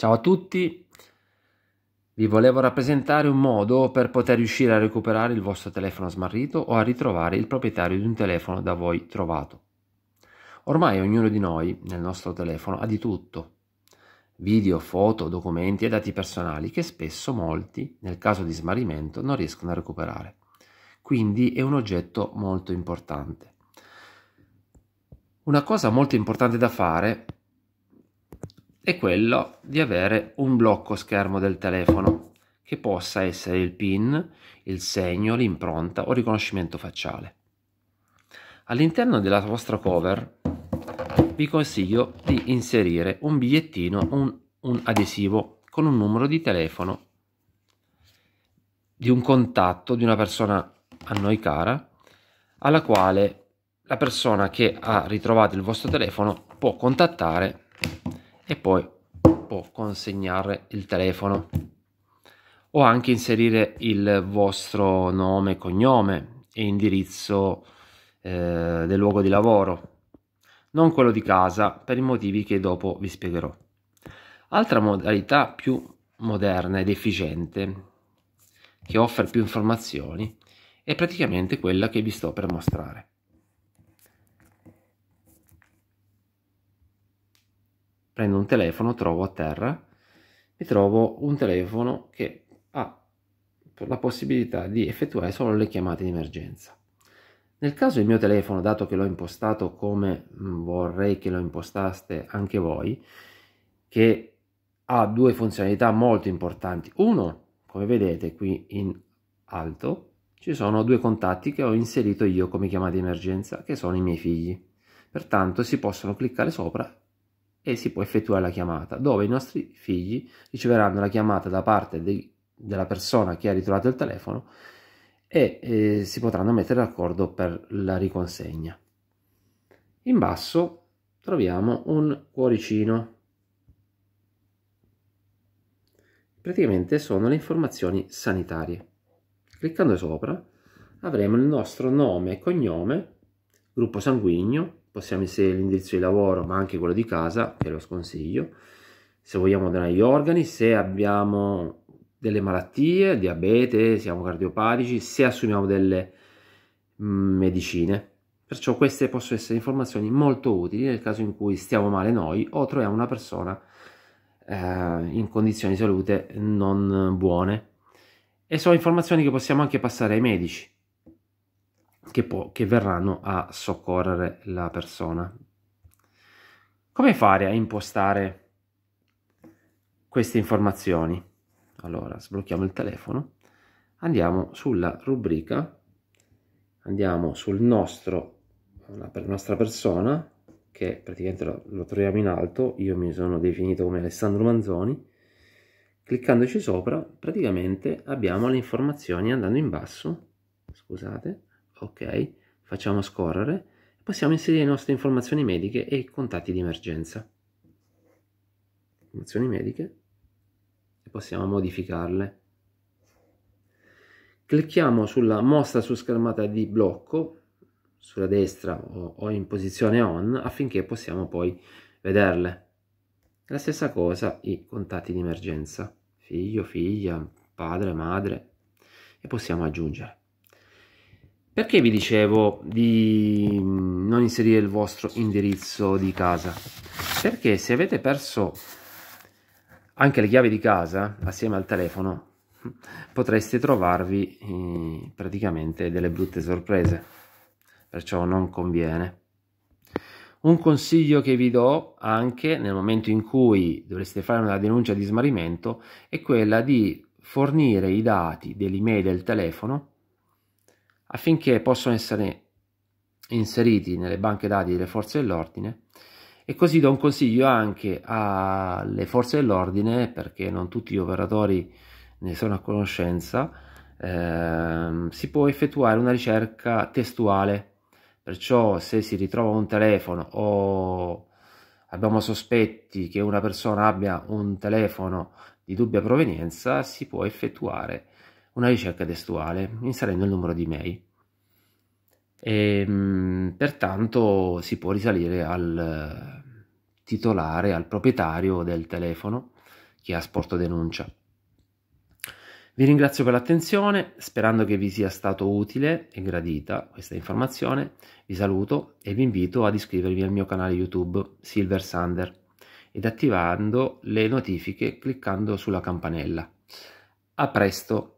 Ciao a tutti, vi volevo rappresentare un modo per poter riuscire a recuperare il vostro telefono smarrito o a ritrovare il proprietario di un telefono da voi trovato. Ormai ognuno di noi nel nostro telefono ha di tutto. Video, foto, documenti e dati personali che spesso molti, nel caso di smarrimento, non riescono a recuperare. Quindi è un oggetto molto importante. Una cosa molto importante da fare è quello di avere un blocco schermo del telefono che possa essere il PIN, il segno, l'impronta o riconoscimento facciale. All'interno della vostra cover vi consiglio di inserire un bigliettino, un, un adesivo con un numero di telefono di un contatto di una persona a noi cara alla quale la persona che ha ritrovato il vostro telefono può contattare e poi può consegnare il telefono o anche inserire il vostro nome, cognome e indirizzo eh, del luogo di lavoro, non quello di casa per i motivi che dopo vi spiegherò. Altra modalità più moderna ed efficiente che offre più informazioni è praticamente quella che vi sto per mostrare. prendo un telefono, trovo a terra, e trovo un telefono che ha la possibilità di effettuare solo le chiamate di emergenza. Nel caso il mio telefono, dato che l'ho impostato come mm, vorrei che lo impostaste anche voi, che ha due funzionalità molto importanti. Uno, come vedete qui in alto, ci sono due contatti che ho inserito io come chiamata di emergenza, che sono i miei figli. Pertanto si possono cliccare sopra e si può effettuare la chiamata, dove i nostri figli riceveranno la chiamata da parte de della persona che ha ritrovato il telefono e eh, si potranno mettere d'accordo per la riconsegna. In basso troviamo un cuoricino. Praticamente sono le informazioni sanitarie. Cliccando sopra avremo il nostro nome e cognome, gruppo sanguigno, possiamo inserire l'indirizzo di lavoro ma anche quello di casa che lo sconsiglio se vogliamo donare gli organi se abbiamo delle malattie diabete siamo cardiopatici se assumiamo delle mm, medicine perciò queste possono essere informazioni molto utili nel caso in cui stiamo male noi o troviamo una persona eh, in condizioni di salute non buone e sono informazioni che possiamo anche passare ai medici che, può, che verranno a soccorrere la persona. Come fare a impostare queste informazioni? Allora, sblocchiamo il telefono, andiamo sulla rubrica, andiamo sul nostro, la nostra persona, che praticamente lo, lo troviamo in alto, io mi sono definito come Alessandro Manzoni, cliccandoci sopra praticamente abbiamo le informazioni andando in basso, scusate, ok, facciamo scorrere, possiamo inserire le nostre informazioni mediche e i contatti di emergenza. Informazioni mediche e possiamo modificarle. Clicchiamo sulla mostra su schermata di blocco, sulla destra o, o in posizione on, affinché possiamo poi vederle. La stessa cosa i contatti di emergenza, figlio, figlia, padre, madre, e possiamo aggiungere. Perché vi dicevo di mm, non inserire il vostro indirizzo di casa? Perché se avete perso anche le chiavi di casa assieme al telefono potreste trovarvi eh, praticamente delle brutte sorprese perciò non conviene un consiglio che vi do anche nel momento in cui dovreste fare una denuncia di smarrimento è quella di fornire i dati dell'email e del telefono affinché possano essere inseriti nelle banche dati delle forze dell'ordine e così do un consiglio anche alle forze dell'ordine perché non tutti gli operatori ne sono a conoscenza eh, si può effettuare una ricerca testuale perciò se si ritrova un telefono o abbiamo sospetti che una persona abbia un telefono di dubbia provenienza si può effettuare una ricerca testuale inserendo il numero di mail. E, ehm, pertanto si può risalire al eh, titolare, al proprietario del telefono che ha sporto denuncia. Vi ringrazio per l'attenzione, sperando che vi sia stato utile e gradita questa informazione. Vi saluto e vi invito ad iscrivervi al mio canale YouTube Silver Sander ed attivando le notifiche cliccando sulla campanella. A presto!